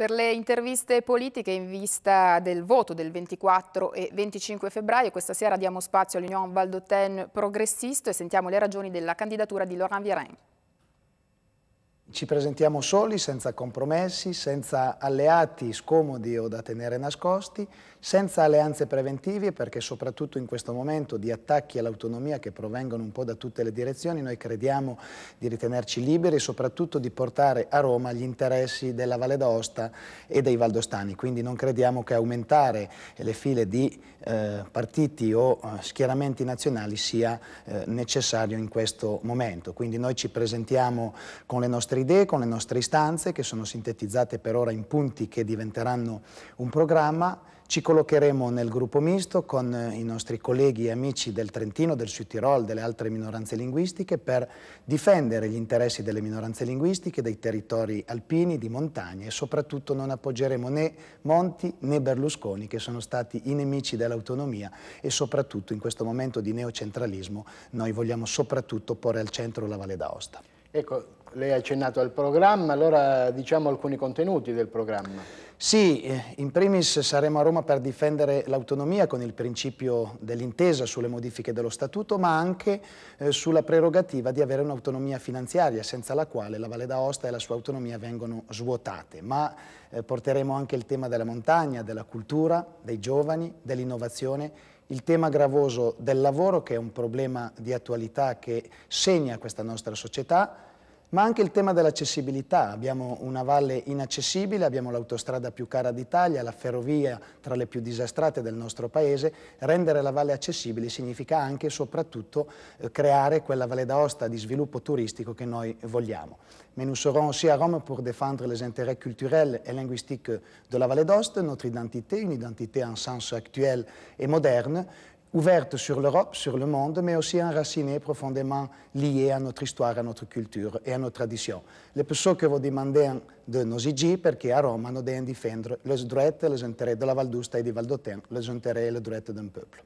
Per le interviste politiche in vista del voto del 24 e 25 febbraio, questa sera diamo spazio all'Union Valdotene progressista e sentiamo le ragioni della candidatura di Laurent Vierain. Ci presentiamo soli, senza compromessi, senza alleati scomodi o da tenere nascosti, senza alleanze preventive perché soprattutto in questo momento di attacchi all'autonomia che provengono un po' da tutte le direzioni noi crediamo di ritenerci liberi e soprattutto di portare a Roma gli interessi della Valle d'Aosta e dei valdostani. Quindi non crediamo che aumentare le file di eh, partiti o eh, schieramenti nazionali sia eh, necessario in questo momento. Quindi noi ci presentiamo con le nostre nostre idee, con le nostre istanze, che sono sintetizzate per ora in punti che diventeranno un programma. Ci collocheremo nel gruppo misto con eh, i nostri colleghi e amici del Trentino, del Sud Tirol, delle altre minoranze linguistiche per difendere gli interessi delle minoranze linguistiche, dei territori alpini, di montagna e soprattutto non appoggeremo né Monti né Berlusconi che sono stati i nemici dell'autonomia e soprattutto in questo momento di neocentralismo noi vogliamo soprattutto porre al centro la Valle d'Aosta. Ecco, lei ha accennato al programma, allora diciamo alcuni contenuti del programma. Sì, eh, in primis saremo a Roma per difendere l'autonomia con il principio dell'intesa sulle modifiche dello Statuto, ma anche eh, sulla prerogativa di avere un'autonomia finanziaria, senza la quale la Valle d'Aosta e la sua autonomia vengono svuotate. Ma eh, porteremo anche il tema della montagna, della cultura, dei giovani, dell'innovazione il tema gravoso del lavoro che è un problema di attualità che segna questa nostra società, ma anche il tema dell'accessibilità, abbiamo una valle inaccessibile, abbiamo l'autostrada più cara d'Italia, la ferrovia tra le più disastrate del nostro paese, rendere la valle accessibile significa anche e soprattutto eh, creare quella Valle d'Aosta di sviluppo turistico che noi vogliamo. Mais nous serons aussi à Rome pour défendre les intérêts culturels et linguistiques de la Vallée d'Ost, notre identité, une identité en sens actuel et moderne, ouverte sur l'Europe, sur le monde, mais aussi enracinée, profondément liée à notre histoire, à notre culture et à nos traditions. Les peuples que vous demandez de nos IG parce qu'à Rome, nous devons défendre les droits, les intérêts de la Valdusta et de d'Otten, les intérêts et les droits d'un peuple.